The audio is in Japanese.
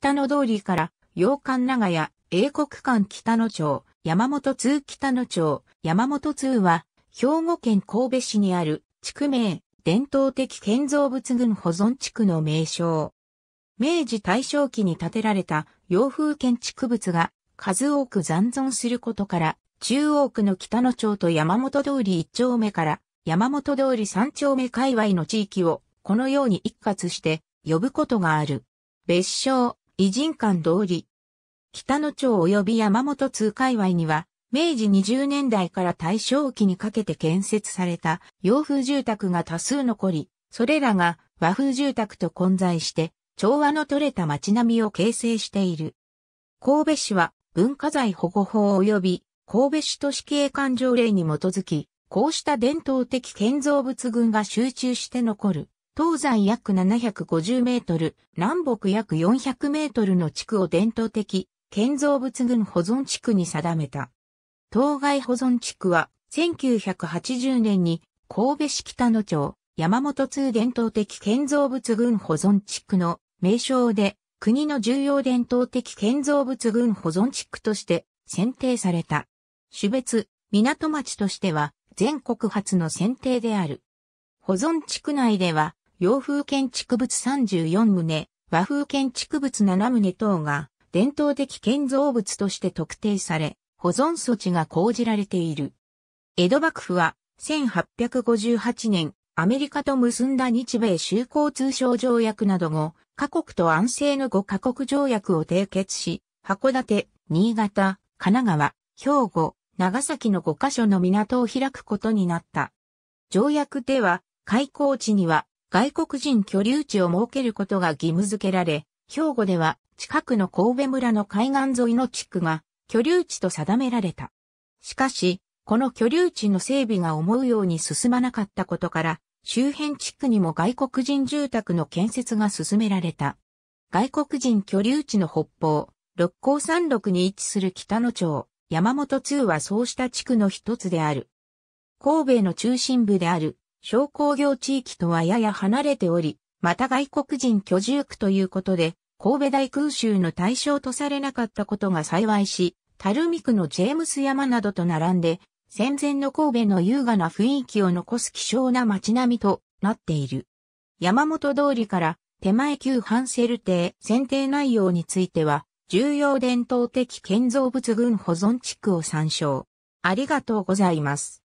北野通りから、洋館長屋、英国館北野町、山本通北野町、山本通は、兵庫県神戸市にある、地区名、伝統的建造物群保存地区の名称。明治大正期に建てられた洋風建築物が数多く残存することから、中央区の北野町と山本通り1丁目から山本通り3丁目界隈の地域をこのように一括して呼ぶことがある。別称、偉人館通り。北野町及び山本通界隈には、明治20年代から大正期にかけて建設された洋風住宅が多数残り、それらが和風住宅と混在して、調和の取れた街並みを形成している。神戸市は文化財保護法及び神戸市都市景観条例に基づき、こうした伝統的建造物群が集中して残る東西約750メートル、南北約400メートルの地区を伝統的、建造物群保存地区に定めた。当該保存地区は、1980年に神戸市北野町山本通伝統的建造物群保存地区の名称で国の重要伝統的建造物群保存地区として選定された。種別、港町としては全国初の選定である。保存地区内では洋風建築物34棟、和風建築物7棟等が伝統的建造物として特定され、保存措置が講じられている。江戸幕府は1858年、アメリカと結んだ日米修好通商条約など後、各国と安政の5カ国条約を締結し、函館、新潟、神奈川、兵庫、長崎の5カ所の港を開くことになった。条約では、開港地には外国人居留地を設けることが義務付けられ、兵庫では近くの神戸村の海岸沿いの地区が居留地と定められた。しかし、この居留地の整備が思うように進まなかったことから、周辺地区にも外国人住宅の建設が進められた。外国人居留地の北方、六甲山麓に位置する北野町、山本通はそうした地区の一つである。神戸の中心部である商工業地域とはやや離れており、また外国人居住区ということで、神戸大空襲の対象とされなかったことが幸いし、垂水区のジェームス山などと並んで、戦前の神戸の優雅な雰囲気を残す希少な街並みとなっている。山本通りから手前旧ンセル邸選定内容については、重要伝統的建造物群保存地区を参照。ありがとうございます。